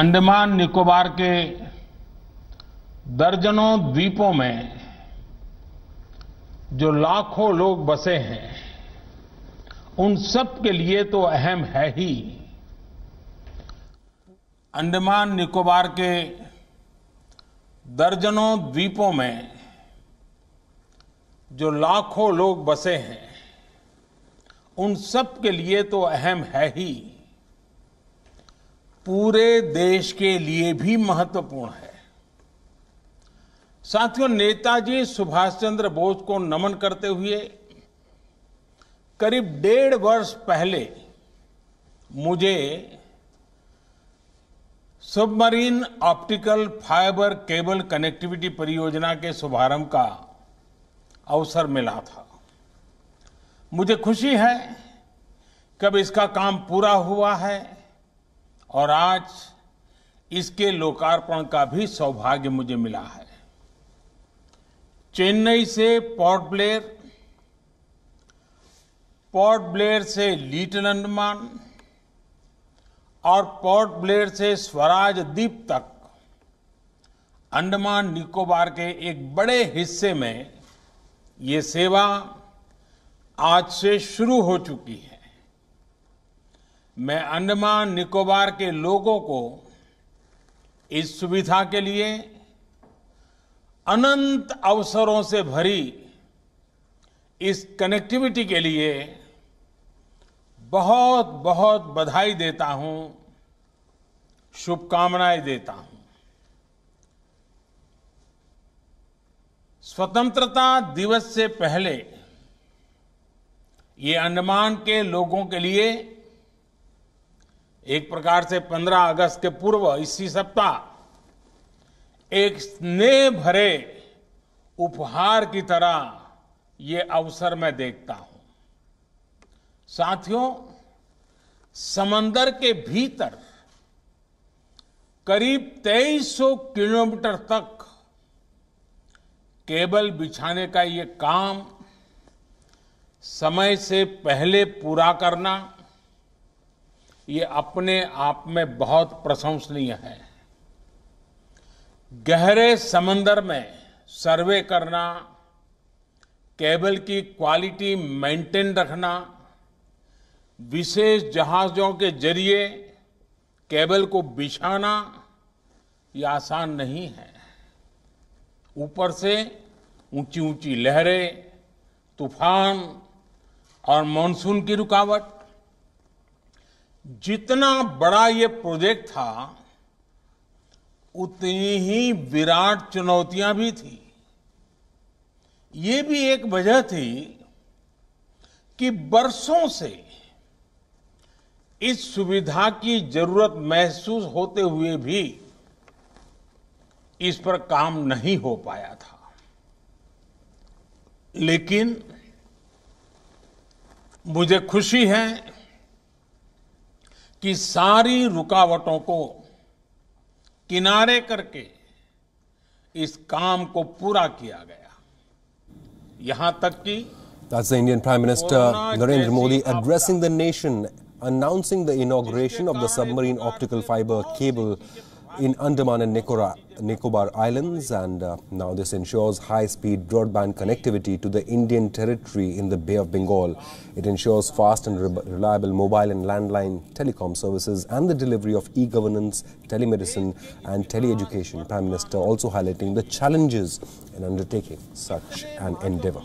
अंडमान निकोबार के दर्जनों द्वीपों में जो लाखों लोग बसे हैं उन सब के लिए तो अहम है ही अंडमान निकोबार के दर्जनों द्वीपों में जो लाखों लोग बसे हैं उन सब के लिए तो अहम है ही पूरे देश के लिए भी महत्वपूर्ण है साथियों नेताजी सुभाष चंद्र बोस को नमन करते हुए करीब डेढ़ वर्ष पहले मुझे submarine optical fibre cable connectivity परियोजना के शुभारंभ का अवसर मिला था मुझे खुशी है कब इसका काम पूरा हुआ है और आज इसके लोकार्पण का भी सौभाग्य मुझे मिला है चेन्नई से पोर्ट ब्लेयर पोर्ट ब्लेयर से लिटिल अंडमान और पोर्ट ब्लेयर से स्वराज द्वीप तक अंडमान निकोबार के एक बड़े हिस्से में ये सेवा आज से शुरू हो चुकी है मैं अंडमान निकोबार के लोगों को इस सुविधा के लिए अनंत अवसरों से भरी इस कनेक्टिविटी के लिए बहुत बहुत बधाई देता हूं शुभकामनाएं देता हूं स्वतंत्रता दिवस से पहले ये अंडमान के लोगों के लिए एक प्रकार से 15 अगस्त के पूर्व इसी सप्ताह एक स्नेह भरे उपहार की तरह ये अवसर मैं देखता हूं साथियों समंदर के भीतर करीब 2300 किलोमीटर तक केबल बिछाने का ये काम समय से पहले पूरा करना ये अपने आप में बहुत प्रशंसनीय है गहरे समंदर में सर्वे करना केबल की क्वालिटी मेंटेन रखना विशेष जहाजों के जरिए केबल को बिछाना ये आसान नहीं है ऊपर से ऊंची ऊंची लहरें तूफान और मानसून की रुकावट जितना बड़ा ये प्रोजेक्ट था उतनी ही विराट चुनौतियां भी थी ये भी एक वजह थी कि बरसों से इस सुविधा की जरूरत महसूस होते हुए भी इस पर काम नहीं हो पाया था लेकिन मुझे खुशी है कि सारी रुकावटों को किनारे करके इस काम को पूरा किया गया यहां तक कि That's the Indian Prime Minister Narendra Modi addressing the nation, announcing the inauguration of the submarine optical fiber cable in Andaman and Nicobar Islands and uh, now this ensures high-speed broadband connectivity to the Indian territory in the Bay of Bengal. It ensures fast and re reliable mobile and landline telecom services and the delivery of e-governance, telemedicine and tele-education. Prime Minister also highlighting the challenges in undertaking such an endeavour.